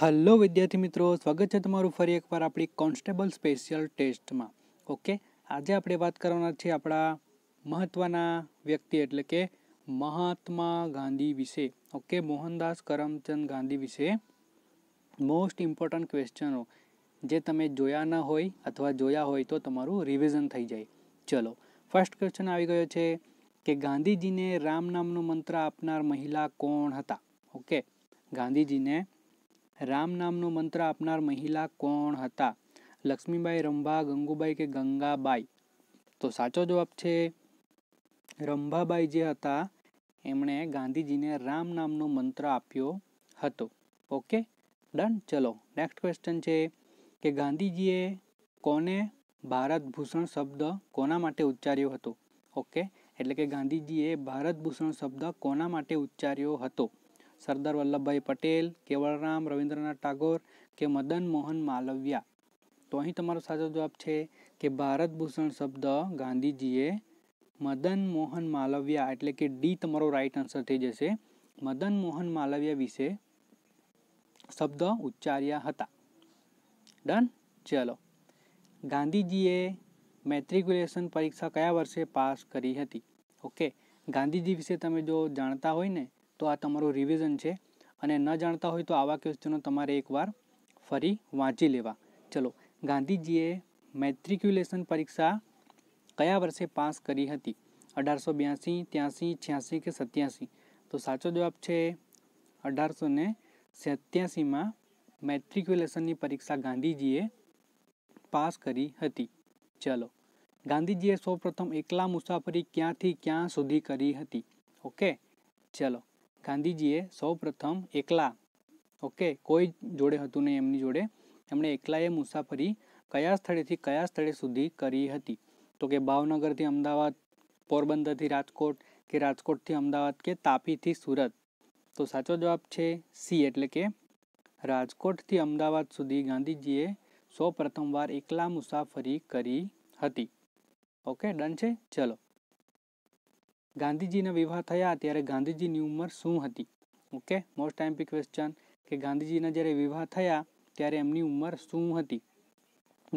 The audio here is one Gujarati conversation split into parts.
હલો વિદ્યાર્થી મિત્રો સ્વાગત છે તમારું ફરી એકવાર આપણી કોન્સ્ટેબલ સ્પેશિયલ ટેસ્ટમાં ઓકે આજે આપણે વાત કરવાના છીએ આપણા મહત્ત્વના વ્યક્તિ એટલે કે મહાત્મા ગાંધી વિશે ઓકે મોહનદાસ કરમચંદ ગાંધી વિશે મોસ્ટ ઇમ્પોર્ટન્ટ ક્વેશ્ચનો જે તમે જોયા ન હોય અથવા જોયા હોય તો તમારું રિવિઝન થઈ જાય ચલો ફર્સ્ટ ક્વેશ્ચન આવી ગયો છે કે ગાંધીજીને રામ નામનો મંત્ર આપનાર મહિલા કોણ હતા ઓકે ગાંધીજીને રામ નામનો મંત્ર આપનાર મહિલા કોણ હતા લક્ષ્મીબાઈ રંભા ગંગુબાઈ કે ગંગાબાઈ તો સાચો જવાબ છે રંભાબાઈ જે હતા એમણે ગાંધીજીને રામ નામનો મંત્ર આપ્યો હતો ઓકે ડન ચલો નેક્સ્ટ ક્વેશ્ચન છે કે ગાંધીજીએ કોને ભારત ભૂષણ શબ્દ કોના માટે ઉચ્ચાર્યો હતો ઓકે એટલે કે ગાંધીજીએ ભારત ભૂષણ શબ્દ કોના માટે ઉચ્ચાર્યો હતો સરદાર વલ્લભભાઈ પટેલ કેવળરામ રવિન્દ્રનાથ ટાગોર કે મદન મોહન માલવ્યા તો અહીં તમારો સાચો જવાબ છે કે ભારત ભૂષણ શબ્દ ગાંધીજીએ મદન મોહન માલવ્યા એટલે કે ડી તમારો રાઈટ આન્સર થઈ જશે મદન મોહન માલવ્યા વિશે શબ્દ ઉચ્ચાર્યા હતા ડન ચલો ગાંધીજીએ મેટ્રિક્યુલેશન પરીક્ષા કયા વર્ષે પાસ કરી હતી ઓકે ગાંધીજી વિશે તમે જો જાણતા હોય ને તો આ તમારું રિવિઝન છે અને ન જાણતા હોય તો આવા ક્વેશ્ચનો તમારે એકવાર ફરી વાંચી લેવા ચલો ગાંધીજીએ મેટ્રિક્યુલેશન પરીક્ષા કયા વર્ષે પાસ કરી હતી અઢારસો બ્યાસી ત્યાંસી છ્યાસી કે સત્યાસી તો સાચો જવાબ છે અઢારસો ને સત્યાસીમાં મેટ્રિક્યુલેશનની પરીક્ષા ગાંધીજીએ પાસ કરી હતી ચલો ગાંધીજીએ સૌપ્રથમ એકલા મુસાફરી ક્યાંથી ક્યાં સુધી કરી હતી ઓકે ચલો ગાંધીજીએ સૌ પ્રથમ એકલા ઓકે કોઈ જોડે હતું નહીં એમની જોડે એમણે એકલાએ મુસાફરી કયા સ્થળેથી કયા સ્થળે સુધી કરી હતી તો કે ભાવનગરથી અમદાવાદ પોરબંદરથી રાજકોટ કે રાજકોટથી અમદાવાદ કે તાપીથી સુરત તો સાચો જવાબ છે સી એટલે કે રાજકોટથી અમદાવાદ સુધી ગાંધીજીએ સૌ પ્રથમવાર એકલા મુસાફરી કરી હતી ઓકે ડન છે ચલો ગાંધીજીના વિવાહ થયા ત્યારે ગાંધીજીની ઉંમર શું હતી ઓકે મોસ્ટ ટાઈમ ક્વેશ્ચન કે ગાંધીજીના જ્યારે વિવાહ થયા ત્યારે એમની ઉંમર શું હતી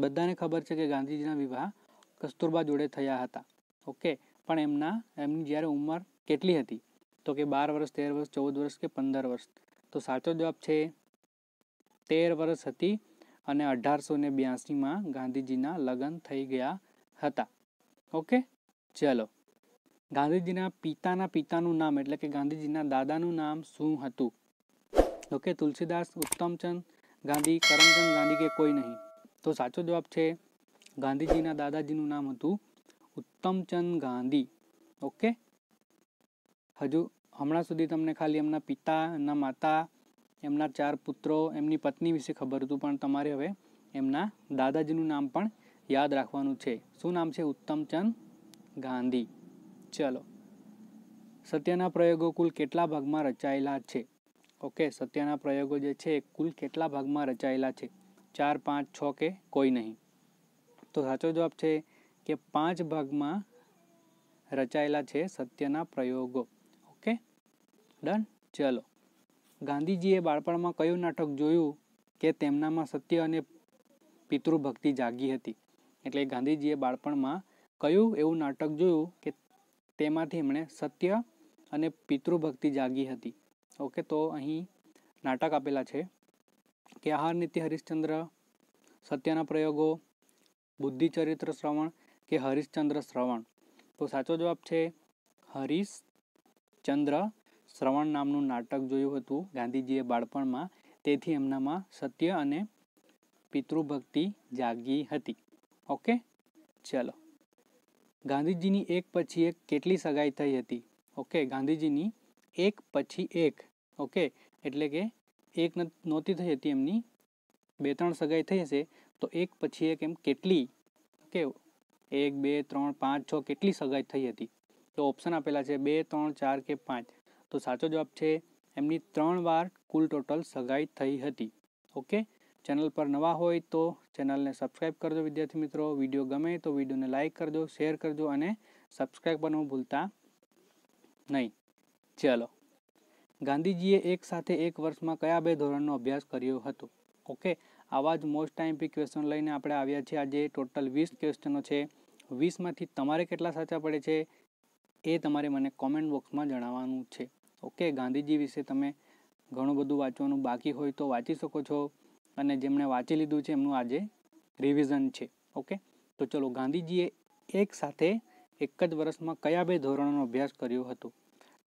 બધાને ખબર છે કે ગાંધીજીના વિવાહ કસ્તુરબા જોડે થયા હતા ઓકે પણ એમના એમની જ્યારે ઉંમર કેટલી હતી તો કે બાર વર્ષ તેર વર્ષ ચૌદ વર્ષ કે પંદર વર્ષ તો સાચો જવાબ છે તેર વર્ષ હતી અને અઢારસો ને બ્યાસીમાં ગાંધીજીના લગ્ન થઈ ગયા હતા ઓકે ચલો ગાંધીજીના પિતાના પિતાનું નામ એટલે કે ગાંધીજીના દાદાનું નામ શું હતું તો કે તુલસીદાસ ઉત્તમચંદ ગાંધી કરમચંદ ગાંધી કે કોઈ નહીં તો સાચો જવાબ છે ગાંધીજીના દાદાજીનું નામ હતું ઉત્તમચંદ ગાંધી ઓકે હજુ હમણાં સુધી તમને ખાલી એમના પિતા એમના માતા એમના ચાર પુત્રો એમની પત્ની વિશે ખબર હતું પણ તમારે હવે એમના દાદાજીનું નામ પણ યાદ રાખવાનું છે શું નામ છે ઉત્તમચંદ ગાંધી ચાલો સત્યના પ્રયોગો કુલ કેટલા ભાગમાં રચાયેલા છે ઓકે સત્યના પ્રયોગો જે છે કુલ કેટલા ભાગમાં રચાયેલા છે ચાર પાંચ છ કે કોઈ નહીં તો સાચો જવાબ છે કે પાંચ ભાગમાં રચાયેલા છે સત્યના પ્રયોગો ઓકે ડન ચલો ગાંધીજીએ બાળપણમાં કયું નાટક જોયું કે તેમનામાં સત્ય અને પિતૃભક્તિ જાગી હતી એટલે ગાંધીજીએ બાળપણમાં કયું એવું નાટક જોયું કે તેમાંથી એમણે સત્ય અને પિતૃભક્તિ જાગી હતી ઓકે તો અહીં નાટક આપેલા છે કે આહાર નીતિ હરિશ્ચંદ્ર સત્યના પ્રયોગો બુદ્ધિચરિત્ર શ્રવણ કે હરિશ્ચંદ્ર શ્રવણ તો સાચો જવાબ છે હરિશ્ચંદ્ર શ્રવણ નામનું નાટક જોયું હતું ગાંધીજીએ બાળપણમાં તેથી એમનામાં સત્ય અને પિતૃભક્તિ જાગી હતી ઓકે ચલો ગાંધીજીની એક પછી એક કેટલી સગાઈ થઈ હતી ઓકે ગાંધીજીની એક પછી એક ઓકે એટલે કે એક નહોતી થઈ હતી એમની બે ત્રણ સગાઈ થઈ હશે તો એક પછી એક એમ કેટલી ઓકે એક બે ત્રણ પાંચ છ કેટલી સગાઈ થઈ હતી તો ઓપ્શન આપેલા છે બે ત્રણ ચાર કે પાંચ તો સાચો જવાબ છે એમની ત્રણ વાર કુલ ટોટલ સગાઈ થઈ હતી ઓકે ચેનલ પર નવા હોય તો ચેનલને સબસ્ક્રાઈબ કરજો વિદ્યાર્થી મિત્રો વિડીયો ગમે તો વિડીયોને લાઇક કરજો શેર કરજો અને સબસ્ક્રાઈબ કરવાનું ભૂલતા નહીં ચાલો ગાંધીજીએ એક સાથે એક વર્ષમાં કયા બે ધોરણનો અભ્યાસ કર્યો હતો ઓકે આવા જ મોસ્ટ ટાઈમપી ક્વેશ્ચન લઈને આપણે આવ્યા છીએ આજે ટોટલ વીસ ક્વેશ્ચનો છે વીસમાંથી તમારે કેટલા સાચા પડે છે એ તમારે મને કોમેન્ટ બોક્સમાં જણાવવાનું છે ઓકે ગાંધીજી વિશે તમે ઘણું બધું વાંચવાનું બાકી હોય તો વાંચી શકો છો અને જેમણે વાંચી લીધું છે એમનું આજે રિવિઝન છે ઓકે તો ચલો ગાંધીજીએ એક સાથે એક જ વર્ષમાં કયા બે ધોરણોનો અભ્યાસ કર્યો હતો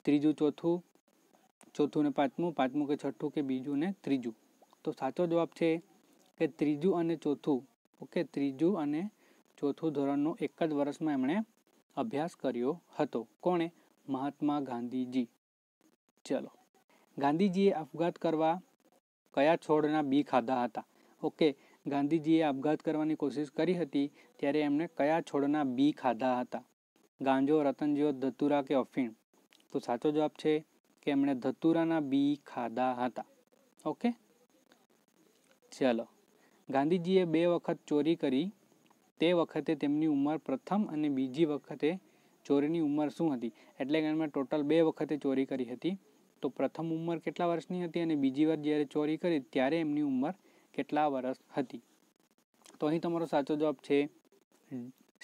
ત્રીજું ચોથું ચોથું ને પાંચમું પાંચમું કે છઠ્ઠું કે બીજું ને ત્રીજું તો સાચો જવાબ છે કે ત્રીજું અને ચોથું ઓકે ત્રીજું અને ચોથું ધોરણનો એક જ વર્ષમાં એમણે અભ્યાસ કર્યો હતો કોણે મહાત્મા ગાંધીજી ચલો ગાંધીજીએ અપઘાત કરવા કયા છોડના બી ખાધા હતા ઓકે ગાંધીજીએ આપઘાત કરવાની કોશિશ કરી હતી ત્યારે એમણે કયા છોડના બી ખાધા હતા ગાંજો રતનજીઓ ધતુરા કે અફીણ તો સાચો જવાબ છે કે એમણે ધતુરાના બી ખાધા હતા ઓકે ચલો ગાંધીજીએ બે વખત ચોરી કરી તે વખતે તેમની ઉંમર પ્રથમ અને બીજી વખતે ચોરીની ઉંમર શું હતી એટલે કે એમણે ટોટલ બે વખતે ચોરી કરી હતી તો પ્રથમ ઉંમર કેટલા વર્ષની હતી અને બીજી વાર જ્યારે ચોરી કરી ત્યારે એમની ઉંમર કેટલા વર્ષ હતી તો અહીં તમારો સાચો જવાબ છે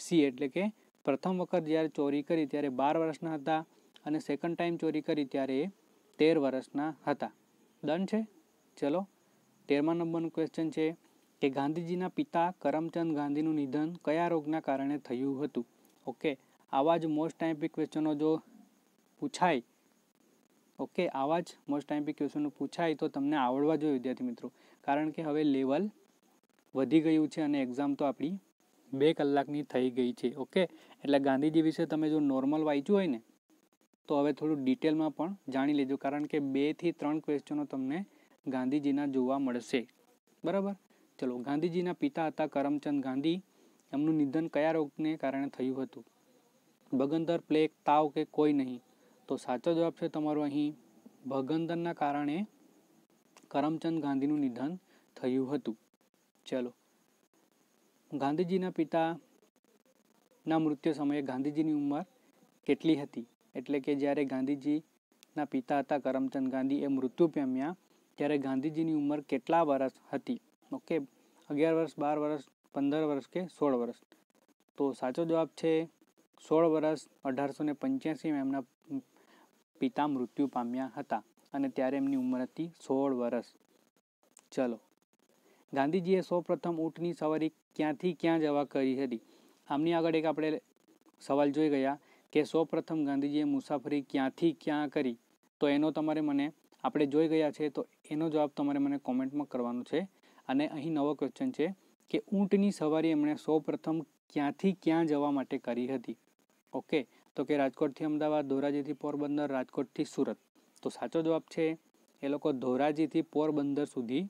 સી એટલે કે પ્રથમ વખત જ્યારે ચોરી કરી ત્યારે બાર વર્ષના હતા અને સેકન્ડ ટાઈમ ચોરી કરી ત્યારે એ તેર વર્ષના હતા ડન છે ચલો તેરમા નંબરનું ક્વેશ્ચન છે કે ગાંધીજીના પિતા કરમચંદ ગાંધીનું નિધન કયા રોગના કારણે થયું હતું ઓકે આવા જ મોસ્ટ ટાઈમ ક્વેશ્ચનો જો પૂછાય ઓકે આવા જ મોસ્ટ ટાઈમ બી ક્વેશ્ચનો પૂછાય તો તમને આવડવા જોઈએ વિદ્યાર્થી મિત્રો કારણ કે હવે લેવલ વધી ગયું છે અને એક્ઝામ તો આપણી બે કલાકની થઈ ગઈ છે ઓકે એટલે ગાંધીજી વિશે તમે જો નોર્મલ વાંચ્યું હોય ને તો હવે થોડું ડિટેલમાં પણ જાણી લેજો કારણ કે બેથી ત્રણ ક્વેશ્ચનો તમને ગાંધીજીના જોવા મળશે બરાબર ચલો ગાંધીજીના પિતા હતા કરમચંદ ગાંધી એમનું નિધન કયા રોગને કારણે થયું હતું બગંદર પ્લેગ તાવ કે કોઈ નહીં તો સાચો જવાબ છે તમારો અહીં ભગંદનના કારણે કરમચંદ ગાંધીનું નિધન થયું હતું ચલો ગાંધીજીના પિતાના મૃત્યુ સમયે ગાંધીજીની ઉંમર કેટલી હતી એટલે કે જ્યારે ગાંધીજીના પિતા હતા કરમચંદ ગાંધી એ મૃત્યુ પામ્યા ત્યારે ગાંધીજીની ઉંમર કેટલા વર્ષ હતી ઓકે અગિયાર વર્ષ બાર વર્ષ પંદર વર્ષ કે સોળ વર્ષ તો સાચો જવાબ છે સોળ વર્ષ અઢારસો ને પંચ્યાસીમાં એમના પિતા મૃત્યુ પામ્યા હતા અને ત્યારે એમની ઉંમર હતી સોળ વર્ષ ચલો ગાંધીજીએ સૌપ્રથમ ઊંટની સવારી ક્યાંથી ક્યાં જવા કરી હતી આમની આગળ એક આપણે સવાલ જોઈ ગયા કે સૌપ્રથમ ગાંધીજીએ મુસાફરી ક્યાંથી ક્યાં કરી તો એનો તમારે મને આપણે જોઈ ગયા છે તો એનો જવાબ તમારે મને કોમેન્ટમાં કરવાનો છે અને અહીં નવો ક્વેશ્ચન છે કે ઊંટની સવારી એમણે સૌપ્રથમ ક્યાંથી ક્યાં જવા માટે કરી હતી ઓકે તો કે રાજકોટથી અમદાવાદ ધોરાજીથી પોરબંદર રાજકોટથી સુરત તો સાચો જવાબ છે એ લોકો ધોરાજીથી પોરબંદર સુધી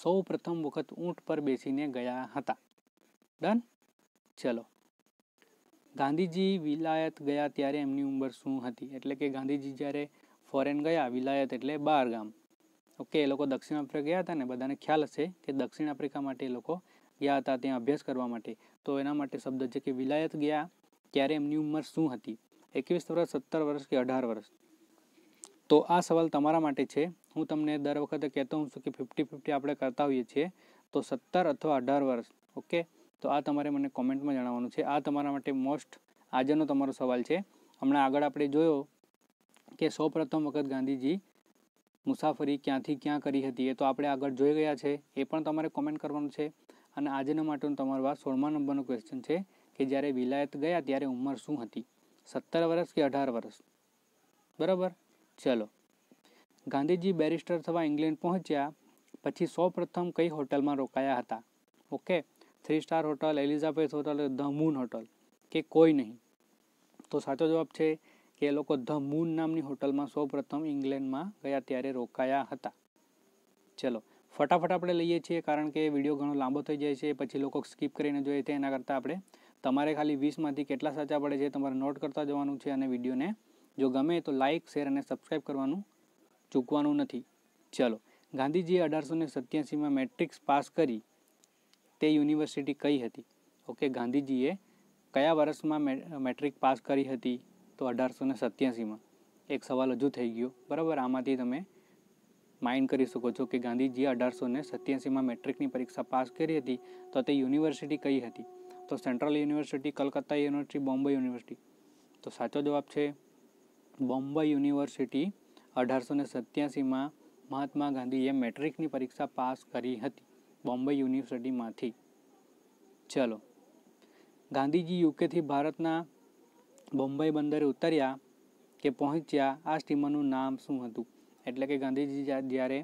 સૌ પ્રથમ વખત ઊંટ પર બેસીને ગયા હતા ડન ચલો ગાંધીજી વિલાયત ગયા ત્યારે એમની ઉંમર શું હતી એટલે કે ગાંધીજી જ્યારે ફોરેન ગયા વિલાયત એટલે બાર ગામ ઓકે એ લોકો દક્ષિણ આફ્રિકા ગયા હતા ને બધાને ખ્યાલ હશે કે દક્ષિણ આફ્રિકા માટે એ લોકો ગયા હતા ત્યાં અભ્યાસ કરવા માટે તો એના માટે શબ્દ છે કે વિલાયત ગયા ત્યારે એમની ઉંમર શું હતી એકવીસ વર્ષ સત્તર વર્ષ કે અઢાર વર્ષ તો આ સવાલ તમારા માટે છે હું તમને દર વખતે કહેતો હું છું કે ફિફ્ટી ફિફ્ટી આપણે કરતા હોઈએ છીએ તો સત્તર અથવા અઢાર વર્ષ ઓકે તો આ તમારે મને કોમેન્ટમાં જણાવવાનું છે આ તમારા માટે મોસ્ટ આજનો તમારો સવાલ છે હમણાં આગળ આપણે જોયો કે સૌ પ્રથમ વખત ગાંધીજી મુસાફરી ક્યાંથી ક્યાં કરી હતી એ તો આપણે આગળ જોઈ ગયા છે એ પણ તમારે કોમેન્ટ કરવાનું છે અને આજના માટેનું તમારો આ સોળમા નંબરનો ક્વેશ્ચન છે કે જ્યારે વિલાયત ગયા ત્યારે ઉંમર શું હતી સત્તર વર્ષ કે અઢાર વર્ષ બરાબર ચલો ગાંધીજી બેરિસ્ટર થવા ઇંગ્લેન્ડ પહોંચ્યા પછી સૌ પ્રથમ કઈ હોટલમાં રોકાયા હતા okay three star hotel Elizabeth hotel the moon hotel કે કોઈ નહીં તો સાચો જવાબ છે કે એ લોકો ધ મૂન નામની હોટલમાં સૌ પ્રથમ ઇંગ્લેન્ડમાં ગયા ત્યારે રોકાયા હતા ચલો ફટાફટ આપણે લઈએ છીએ કારણ કે વિડીયો ઘણો લાંબો થઈ જાય છે પછી લોકો સ્કીપ કરીને જોઈએ છે એના કરતાં આપણે તમારે ખાલી વીસમાંથી કેટલા સાચા પડે છે તમારે નોટ કરતા જવાનું છે અને વિડીયોને જો ગમે તો લાઇક શેર અને સબસ્ક્રાઈબ કરવાનું ચૂકવાનું નથી ચલો ગાંધીજીએ અઢારસો ને સત્યાસીમાં મેટ્રિક્સ પાસ કરી તે યુનિવર્સિટી કઈ હતી ઓકે ગાંધીજીએ કયા વર્ષમાં મેટ્રિક પાસ કરી હતી તો અઢારસો ને સત્યાસીમાં એક સવાલ હજુ થઈ ગયો બરાબર આમાંથી તમે માઇન્ડ કરી શકો છો કે ગાંધીજીએ અઢારસો ને સત્યાસીમાં મેટ્રિકની પરીક્ષા પાસ કરી હતી તો તે યુનિવર્સિટી કઈ હતી તો central university Calcutta university Bombay university તો સાચો જવાબ છે બોમ્બે યુનિવર્સિટી અઢારસો ને સત્યાસીમાં મહાત્મા ગાંધીએ મેટ્રિકની પરીક્ષા પાસ કરી હતી બોમ્બે યુનિવર્સિટીમાંથી ચલો ગાંધીજી યુકેથી ભારતના બોમ્બે બંદરે ઉતર્યા કે પહોંચ્યા આ સ્ટીમરનું નામ શું હતું એટલે કે ગાંધીજી જ્યારે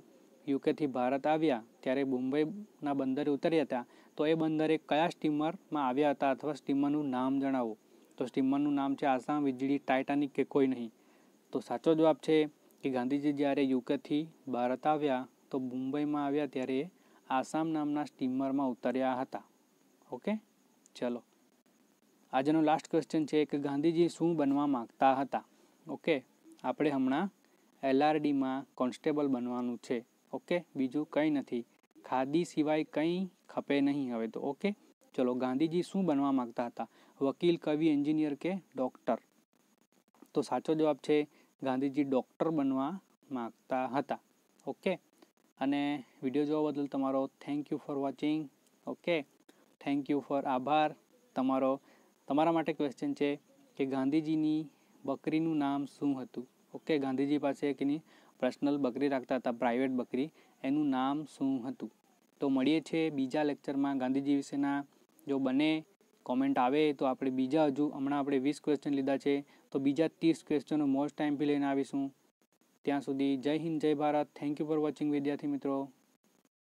યુકેથી ભારત આવ્યા ત્યારે બોમ્બેના બંદરે ઉતર્યા હતા તો એ બંદરે કયા સ્ટીમરમાં આવ્યા હતા અથવા સ્ટીમરનું નામ જણાવો તો સ્ટીમરનું નામ છે આસામ વીજળી ટાઇટાનિક કે કોઈ નહીં તો સાચો જવાબ છે કે ગાંધીજી જ્યારે યુકેથી ભારત આવ્યા તો મુંબઈમાં આવ્યા ત્યારે આસામ નામના સ્ટીમરમાં ઉતર્યા હતા ઓકે ચલો આજનો લાસ્ટ ક્વેશ્ચન છે કે ગાંધીજી શું બનવા માગતા હતા ઓકે આપણે હમણાં એલઆરડીમાં કોન્સ્ટેબલ બનવાનું છે ઓકે બીજું કંઈ નથી ખાદી સિવાય કંઈ ખપે નહીં હવે તો ઓકે ચલો ગાંધીજી શું બનવા માગતા હતા વકીલ કવિ એન્જિનિયર કે ડૉક્ટર તો સાચો જવાબ છે ગાંધીજી ડૉક્ટર બનવા માગતા હતા ઓકે અને વિડીયો જોવા બદલ તમારો thank you for watching okay thank you for આભાર તમારો તમારા માટે ક્વેશ્ચન છે કે ગાંધીજીની બકરીનું નામ શું હતું ઓકે ગાંધીજી પાસે એકની પર્સનલ બકરી રાખતા હતા પ્રાઇવેટ બકરી એનું નામ શું હતું તો મળીએ છીએ બીજા લેક્ચરમાં ગાંધીજી વિશેના જો બને કોમેન્ટ આવે તો આપણે બીજા હજુ હમણાં આપણે વીસ ક્વેશ્ચન લીધા છે તો બીજા ત્રીસ ક્વેશ્ચનો મોસ્ટ ટાઈમ ટાઈમથી લઈને આવીશું ત્યાં સુધી જય હિન્દ જય Bharat thank you for watching વિદ્યાર્થી મિત્રો